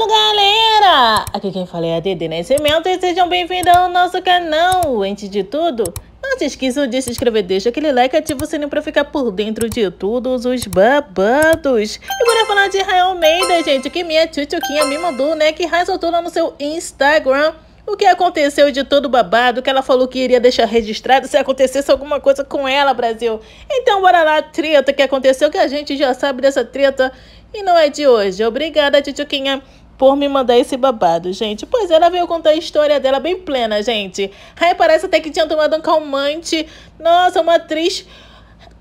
Fala galera! Aqui quem fala é a Dede Nascimento e sejam bem-vindos ao nosso canal! Antes de tudo, não se esqueça de se inscrever, deixa aquele like e ativa o sininho pra ficar por dentro de todos os babados. E bora falar de Rai Almeida, gente, que minha tchutchuquinha me mandou, né? Que Rai soltou lá no seu Instagram o que aconteceu de todo babado, que ela falou que iria deixar registrado se acontecesse alguma coisa com ela, Brasil. Então bora lá, treta que aconteceu, que a gente já sabe dessa treta e não é de hoje. Obrigada, tioquinha por me mandar esse babado, gente. Pois é, ela veio contar a história dela bem plena, gente. Aí parece até que tinha tomado um calmante. Nossa, uma atriz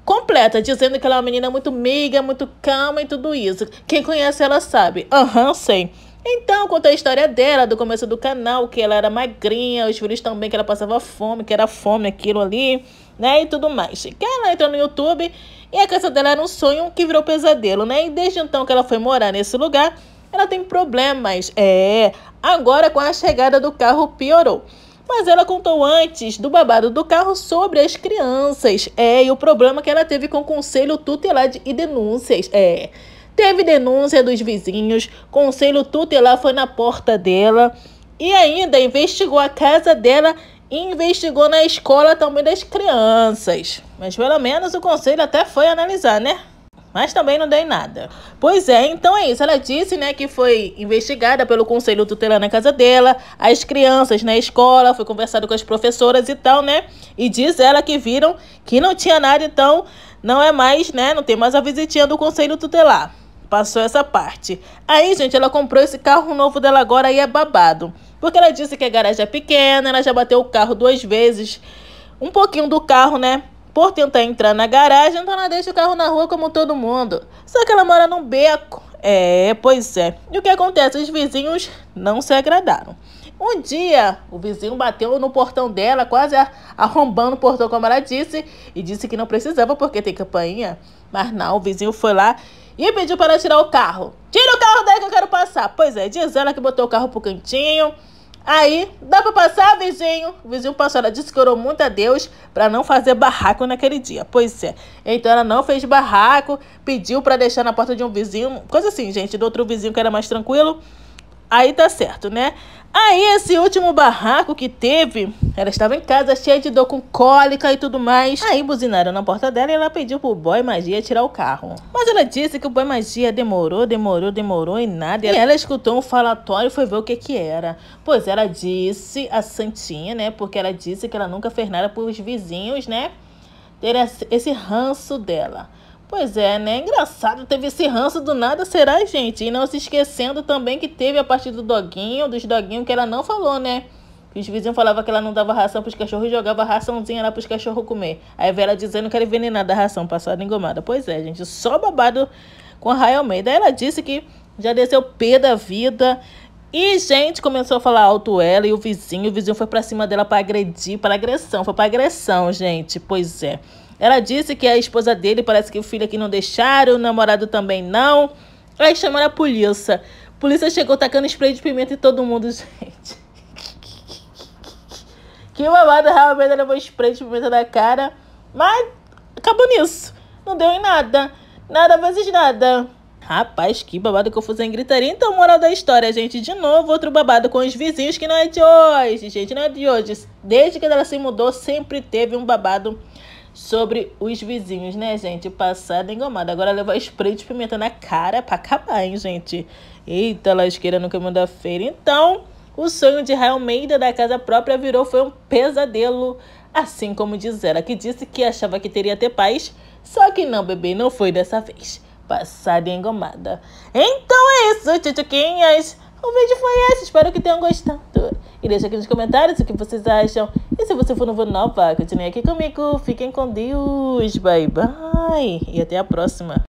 completa, dizendo que ela é uma menina muito meiga, muito calma e tudo isso. Quem conhece ela sabe. Aham, uhum, sei. Então, conta a história dela, do começo do canal, que ela era magrinha, os filhos também, que ela passava fome, que era fome aquilo ali, né, e tudo mais. Que ela entrou no YouTube e a casa dela era um sonho que virou pesadelo, né? E desde então que ela foi morar nesse lugar, ela tem problemas. É, agora com a chegada do carro piorou. Mas ela contou antes do babado do carro sobre as crianças. É, e o problema que ela teve com o conselho tutelar de, e denúncias. É. Teve denúncia dos vizinhos, conselho tutelar foi na porta dela e ainda investigou a casa dela e investigou na escola também das crianças. Mas pelo menos o conselho até foi analisar, né? mas também não dei nada. Pois é, então é isso. Ela disse, né, que foi investigada pelo conselho tutelar na casa dela, as crianças na escola, foi conversado com as professoras e tal, né? E diz ela que viram que não tinha nada, então não é mais, né, não tem mais a visitinha do conselho tutelar. Passou essa parte. Aí, gente, ela comprou esse carro novo dela agora e é babado. Porque ela disse que a garagem é pequena, ela já bateu o carro duas vezes. Um pouquinho do carro, né? por tentar tá entrar na garagem, então ela tá deixa o carro na rua como todo mundo. Só que ela mora num beco. É, pois é. E o que acontece? Os vizinhos não se agradaram. Um dia, o vizinho bateu no portão dela, quase arrombando o portão, como ela disse, e disse que não precisava porque tem campainha. Mas não, o vizinho foi lá e pediu para ela tirar o carro. Tira o carro daí que eu quero passar. Pois é, diz ela que botou o carro pro cantinho. Aí, dá pra passar, vizinho? O vizinho passou, ela disse que orou muito a Deus para não fazer barraco naquele dia. Pois é. Então ela não fez barraco, pediu para deixar na porta de um vizinho, coisa assim, gente, do outro vizinho que era mais tranquilo. Aí tá certo, né? Aí esse último barraco que teve, ela estava em casa cheia de dor com cólica e tudo mais. Aí buzinaram na porta dela e ela pediu pro boy magia tirar o carro. Mas ela disse que o boy magia demorou, demorou, demorou e nada. E ela escutou um falatório e foi ver o que que era. Pois ela disse a santinha, né? Porque ela disse que ela nunca fez nada pros vizinhos, né? Ter esse ranço dela. Pois é, né? Engraçado, teve esse ranço do nada, será, gente? E não se esquecendo também que teve a parte do doguinho, dos doguinhos que ela não falou, né? Que os vizinhos falavam que ela não dava ração pros cachorros e jogava raçãozinha lá pros cachorros comer. Aí veio ela dizendo que era envenenada a ração, passada engomada. Pois é, gente, só babado com a Raia Almeida. Aí ela disse que já desceu pé da vida. E, gente, começou a falar alto ela e o vizinho. O vizinho foi pra cima dela pra agredir, pra agressão. Foi pra agressão, gente. Pois é. Ela disse que a esposa dele, parece que o filho aqui não deixaram, o namorado também não. Aí chamaram a polícia. A polícia chegou tacando spray de pimenta em todo mundo, gente. Que babada, realmente levou spray de pimenta na cara. Mas acabou nisso. Não deu em nada. Nada vezes nada. Rapaz, que babado que eu fiz em gritaria. Então, moral da história, gente. De novo, outro babado com os vizinhos que não é de hoje, gente. Não é de hoje. Desde que ela se mudou, sempre teve um babado sobre os vizinhos, né, gente? Passada engomada. Agora levar spray de pimenta na cara pra acabar, hein, gente? Eita, lasqueira no caminho da feira. Então, o sonho de Rael Almeida da casa própria virou foi um pesadelo. Assim como diz ela, que disse que achava que teria ter paz. Só que não, bebê, não foi dessa vez. Passada engomada. Então é isso, tchutchuquinhas. O vídeo foi esse, espero que tenham gostado. E deixe aqui nos comentários o que vocês acham. E se você for novo nova, continue aqui comigo. Fiquem com Deus. Bye, bye. E até a próxima.